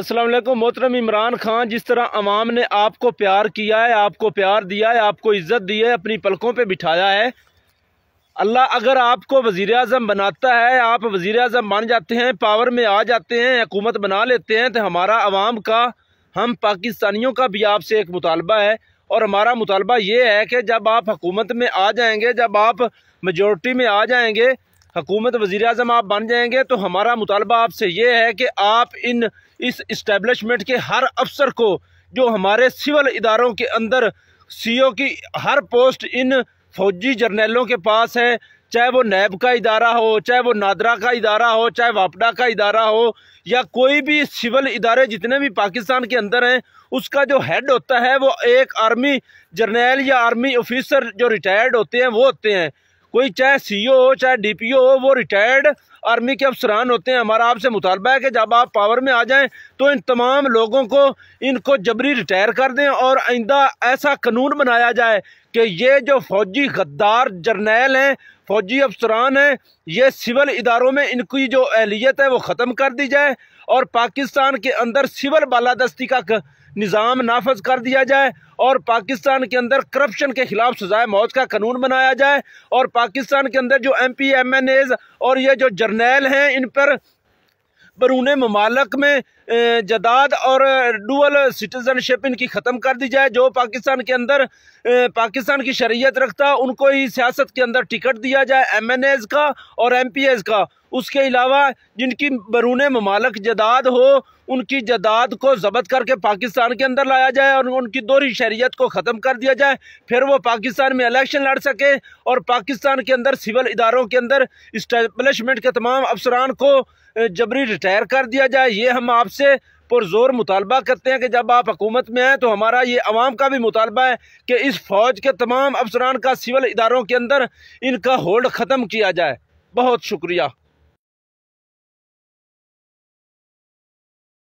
असलम मोहतरम इमरान खान जिस तरह अवाम ने आपको प्यार किया है आपको प्यार दिया है आपको इज़्ज़त दी है अपनी पलकों पे बिठाया है अल्लाह अगर आपको वज़ी अजम बनाता है आप वज़ी अजम बन जाते हैं पावर में आ जाते हैं हुकूमत बना लेते हैं तो हमारा आवाम का हम पाकिस्तानियों का भी आपसे एक मुतालबा है और हमारा मुतालबा ये है कि जब आप हुकूमत में आ जाएंगे जब आप मजोरिटी में आ जाएंगे हकूमत वज़ी अजम आप बन जाएंगे तो हमारा मुतालबा आपसे ये है कि आप इन इस इस्टेबलिशमेंट के हर अफसर को जो हमारे सिविल इदारों के अंदर सी ओ की हर पोस्ट इन फौजी जर्नैलों के पास है चाहे वो नैब का इदारा हो चाहे वो नादरा का इदारा हो चाहे वापडा का इदारा हो या कोई भी सिविल इदारे जितने भी पाकिस्तान के अंदर हैं उसका जो हेड होता है वो एक आर्मी जर्नैल या आर्मी ऑफिसर जो रिटायर्ड होते हैं वो होते हैं कोई चाहे सीईओ e हो चाहे डीपीओ e हो वो रिटायर्ड आर्मी के अफसरान होते हैं हमारा आपसे मुतालबा है कि जब आप पावर में आ जाएं तो इन तमाम लोगों को इनको जबरी रिटायर कर दें और आइंदा ऐसा कानून बनाया जाए कि ये जो फौजी गद्दार जर्नैल हैं फौजी अफसरान हैं ये सिविल इदारों में इनकी जो अहलीत है वो ख़त्म कर दी जाए और पाकिस्तान के अंदर सिविल बालादस्ती का निज़ाम नाफज कर दिया जाए और पाकिस्तान के अंदर करप्शन के खिलाफ सजाए मौत का कानून बनाया जाए और पाकिस्तान के अंदर जो M P M N A's और ये जो जर्नेल हैं इन पर बरून ममालक में जदाद और डुअल सिटीज़नशिप इनकी ख़त्म कर दी जाए जो पाकिस्तान के अंदर पाकिस्तान की शरीयत रखता उनको ही सियासत के अंदर टिकट दिया जाए एम एन एज़ का और एम पी एज़ का उसके अलावा जिनकी बरून ममालक जदाद हो उनकी जदाद को जब्त करके पाकिस्तान के अंदर लाया जाए और उनकी दोहरी शहरीत को ख़त्म कर दिया जाए फिर वो पाकिस्तान में इलेक्शन लड़ सके और पाकिस्तान के अंदर सिविल इदारों के अंदर इस्टबलिशमेंट के तमाम अफसरान को जबरी रिटायर कर दिया जाए ये हम आपसे पुरजोर मुतालबा करते हैं कि जब आप हकूमत में आएँ तो हमारा ये आवाम का भी मुतालबा है कि इस फ़ौज के तमाम अफसरान का सिविल इदारों के अंदर इनका होल्ड ख़त्म किया जाए बहुत शुक्रिया